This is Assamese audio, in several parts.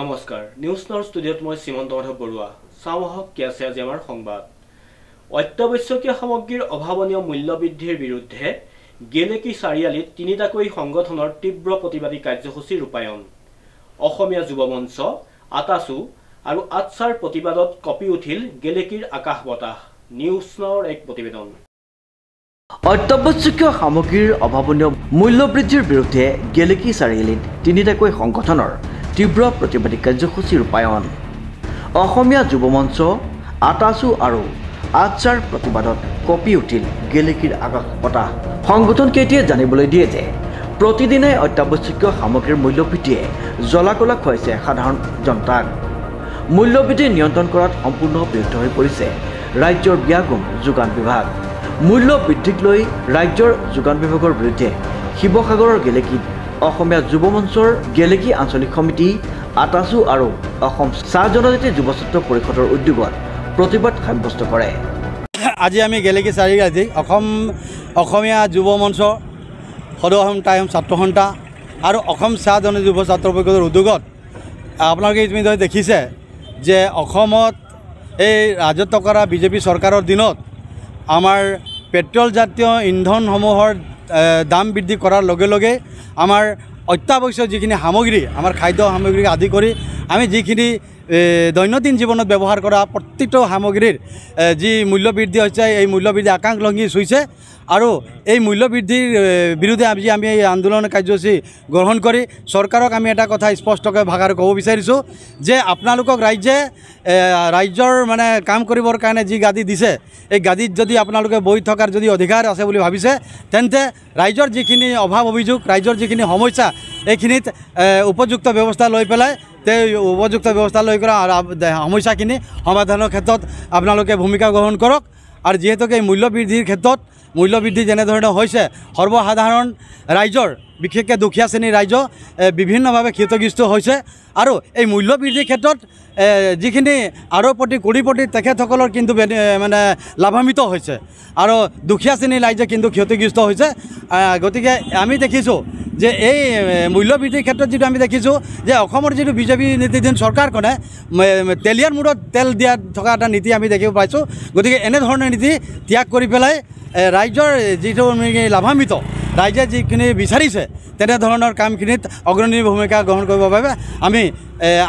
নমস্কাৰ নিউজ নৰ ষ্টুডিঅ'ত মই সীমন্ত মাধৱ বৰুৱা চাওঁ আহক কি আছে আজি আমাৰ সংবাদ অত্যাৱশ্যকীয় সামগ্ৰীৰ অভাৱনীয় মূল্যবৃদ্ধিৰ বিৰুদ্ধে গেলেকী চাৰিআলিত তিনিটাকৈ সংগঠনৰ তীব্ৰ প্ৰতিবাদী কাৰ্যসূচী ৰূপায়ণ অসমীয়া যুৱ মঞ্চ আটাচু আৰু আটছাৰ প্ৰতিবাদত কঁপি উঠিল গেলেকিৰ আকাশ বতাহ নিউজ নৰ এক প্ৰতিবেদন অত্যাৱশ্যকীয় সামগ্ৰীৰ অভাৱনীয় মূল্যবৃদ্ধিৰ বিৰুদ্ধে গেলেকী চাৰিআলিত তিনিটাকৈ সংগঠনৰ তীব্ৰ প্ৰতিবাদী কাৰ্যসূচী ৰূপায়ণ অসমীয়া যুৱ মঞ্চ আটাচু আৰু আচাৰ প্ৰতিবাদত কঁপি উঠিল গেলেকীৰ আকাশ বতাহ সংগঠনকেইটিয়ে জানিবলৈ দিয়ে যে প্ৰতিদিনে অত্যাৱশ্যকীয় সামগ্ৰীৰ মূল্যপ্ৰীতিয়ে জ্বলাকলা খুৱাইছে সাধাৰণ জনতাক মূল্যবৃদ্ধি নিয়ন্ত্ৰণ কৰাত সম্পূৰ্ণ ব্যৰ্থ হৈ পৰিছে ৰাজ্যৰ ব্যাগম যোগান বিভাগ মূল্য বৃদ্ধিক লৈ ৰাজ্যৰ যোগান বিভাগৰ বিৰুদ্ধে শিৱসাগৰৰ গেলেকীত অসমীয়া যুৱ মঞ্চৰ গেলেকী আঞ্চলিক সমিতি আটাচু আৰু অসম চাহ জনজাতি যুৱ ছাত্ৰ পৰিষদৰ উদ্যোগত প্ৰতিবাদ সাব্যস্ত কৰে আজি আমি গেলেকী চাৰিগাজি অসম অসমীয়া যুৱ মঞ্চ সদৌ অসম টাইম ছাত্ৰ সন্থা আৰু অসম চাহ জন যুৱ ছাত্ৰ পৰিষদৰ উদ্যোগত আপোনালোকে ইতিমধ্যে দেখিছে যে অসমত এই ৰাজত্ব কৰা বিজেপি চৰকাৰৰ দিনত আমাৰ পেট্ৰলজাতীয় ইন্ধনসমূহৰ দাম বৃদ্ধি করার লগে লগে আমার অত্যাবশ্যক যেখানে সামগ্রী আমার খাদ্য সামগ্রী আদি করে আমি যেখানে দৈনন্দিন জীৱনত ব্যৱহাৰ কৰা প্ৰতিটো সামগ্ৰীৰ যি মূল্যবৃদ্ধি হৈছে এই মূল্যবৃদ্ধি আকাংক্ষী চুইছে আৰু এই মূল্যবৃদ্ধিৰ বিৰুদ্ধে আজি আমি এই আন্দোলন কাৰ্যসূচী গ্ৰহণ কৰি চৰকাৰক আমি এটা কথা স্পষ্টকৈ ভাষাৰে ক'ব বিচাৰিছোঁ যে আপোনালোকক ৰাইজে ৰাইজৰ মানে কাম কৰিবৰ কাৰণে যি গাদী দিছে এই গাদীত যদি আপোনালোকে বহি থকাৰ যদি অধিকাৰ আছে বুলি ভাবিছে তেন্তে ৰাইজৰ যিখিনি অভাৱ অভিযোগ ৰাইজৰ যিখিনি সমস্যা এইখিনিত উপযুক্ত ব্যৱস্থা লৈ পেলাই উপযুক্ত ব্যৱস্থা লৈ কৰা আৰু সমস্যাখিনি সমাধানৰ ক্ষেত্ৰত আপোনালোকে ভূমিকা গ্ৰহণ কৰক আৰু যিহেতুকে এই মূল্য বৃদ্ধিৰ ক্ষেত্ৰত মূল্য বৃদ্ধি যেনেধরনের হয়েছে সর্বসাধারণ রাইজর বিশেষকে দুখিয়া শ্রেণীর রাইজ বিভিন্নভাবে ক্ষতগ্রস্ত হয়েছে আর এই মূল্য বৃদ্ধির ক্ষেত্রে যিনি আরোপতি কোটিপতি তখন কিন্তু মানে লাভান্বিত হয়েছে আর দুখিয়া শ্রেণীর রাইজে কিন্তু ক্ষতিগ্রস্ত হয়েছে গতি আমি দেখি যে এই মূল্য বৃদ্ধির ক্ষেত্রে যদি আমি দেখি যে যে বিজেপি নেতৃধীন সরকার কোনে তেলিয়ার মূরত তেল দিয়া থাকা একটা নীতি আমি দেখি পাইছো গতি এনে ধরনের নীতি ত্যাগ করে পেলায় ৰাইজৰ যিটো লাভান্বিত ৰাইজে যিখিনি বিচাৰিছে তেনেধৰণৰ কামখিনিত অগ্ৰণী ভূমিকা গ্ৰহণ কৰিবৰ বাবে আমি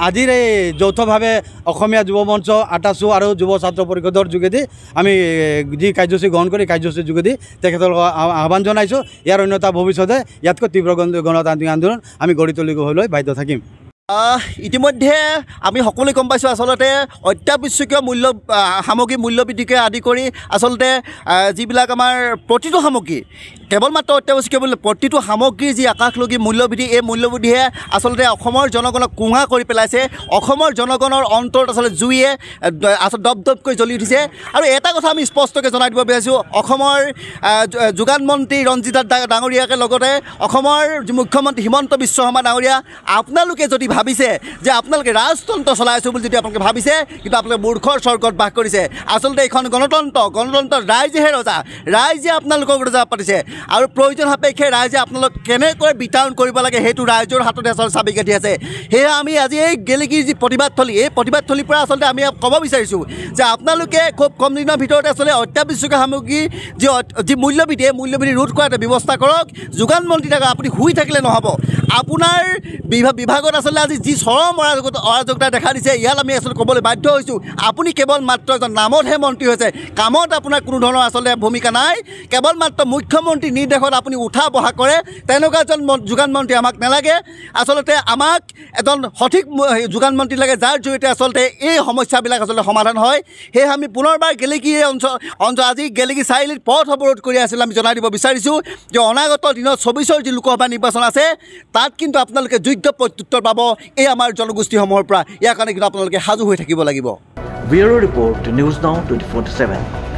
আজিৰ এই যৌথভাৱে অসমীয়া যুৱ মঞ্চ আটাচু আৰু যুৱ ছাত্ৰ পৰিষদৰ যোগেদি আমি যি কাৰ্যসূচী গ্ৰহণ কৰি কাৰ্যসূচীৰ যোগেদি তেখেতলোকক আহ্বান জনাইছোঁ ইয়াৰ অন্যতা ভৱিষ্যতে ইয়াতকৈ তীব্ৰ গণতান্ত্ৰিক আন্দোলন আমি গঢ়ি তুলিবলৈ বাধ্য থাকিম ইতিমধ্যে আমি সকলোৱে গম পাইছোঁ আচলতে অত্যাৱশ্যকীয় মূল্য সামগ্ৰী মূল্যবৃদ্ধিকে আদি কৰি আচলতে যিবিলাক আমাৰ প্ৰতিটো সামগ্ৰী কেৱল মাত্ৰ অত্যাৱশ্যকীয় বুলি প্ৰতিটো সামগ্ৰীৰ যি আকাশলোকী মূল্যবৃদ্ধি এই মূল্যবৃদ্ধিয়ে আচলতে অসমৰ জনগণক কুঁহা কৰি পেলাইছে অসমৰ জনগণৰ অন্তৰত আচলতে জুয়ে আচলতে দপদপকৈ জ্বলি উঠিছে আৰু এটা কথা আমি স্পষ্টকৈ জনাই দিব বিচাৰিছোঁ অসমৰ যোগান মন্ত্ৰী ৰঞ্জিত ডাঙৰীয়াকে লগতে অসমৰ মুখ্যমন্ত্ৰী হিমন্ত বিশ্ব শৰ্মা ডাঙৰীয়া আপোনালোকে যদি ভাবিছে যে আপোনালোকে ৰাজতন্ত্ৰ চলাই আছোঁ বুলি যদি আপোনালোকে ভাবিছে কিন্তু আপোনালোকে মূৰ্খৰ স্বৰ্গত বাস কৰিছে আচলতে এইখন গণতন্ত্ৰ গণতন্ত্ৰ ৰাইজেহে ৰজা ৰাইজে আপোনালোকক ৰজা পাতিছে আৰু প্ৰয়োজন সাপেক্ষে ৰাইজে আপোনালোক কেনেকৈ বিতৰণ কৰিব লাগে সেইটো ৰাইজৰ হাততে আচলতে চাবি চাবিকাঠি আছে সেয়ে আমি আজি এই গেলেকীৰ যি প্ৰতিবাদথলী এই প্ৰতিবাদথলীৰ পৰা আচলতে আমি ক'ব বিচাৰিছোঁ যে আপোনালোকে খুব কম দিনৰ ভিতৰতে আচলতে অত্যাৱশ্যকীয় সামগ্ৰী যি যি মূল্যবিধি এই মূল্যবিধি ৰোধ কৰাৰ ব্যৱস্থা কৰক যোগান মন্ত্ৰী থাকক আপুনি শুই থাকিলে নহ'ব আপোনাৰ বিভাগ বিভাগত আচলতে আজি যি চৰম অৰাজকতা অৰাজকতা দেখা দিছে ইয়াত আমি আচলতে ক'বলৈ বাধ্য হৈছোঁ আপুনি কেৱল মাত্ৰ এজন নামতহে মন্ত্ৰী হৈছে কামত আপোনাৰ কোনো ধৰণৰ আচলতে ভূমিকা নাই কেৱল মাত্ৰ মুখ্যমন্ত্ৰী নিৰ্দেশত আপুনি উঠা বহা কৰে তেনেকুৱা এজন যোগান মন্ত্ৰী আমাক নালাগে আচলতে আমাক এজন সঠিক যোগান মন্ত্ৰী লাগে যাৰ জৰিয়তে আচলতে এই সমস্যাবিলাক আচলতে সমাধান হয় সেয়েহে আমি পুনৰবাৰ গেলেকী অঞ্চল আজি গেলেকী চাৰিআলিত পথ অৱৰোধ কৰি আছিল আমি জনাই দিব বিচাৰিছোঁ যে অনাগত দিনত চৌবিছৰ যি লোকসভা নিৰ্বাচন আছে তাত কিন্তু আপোনালোকে যোগ্য প্ৰত্যুত্তৰ পাব এই আমাৰ জনগোষ্ঠীসমূহৰ পৰা ইয়াৰ কাৰণে কিন্তু আপোনালোকে সাজু হৈ থাকিব লাগিব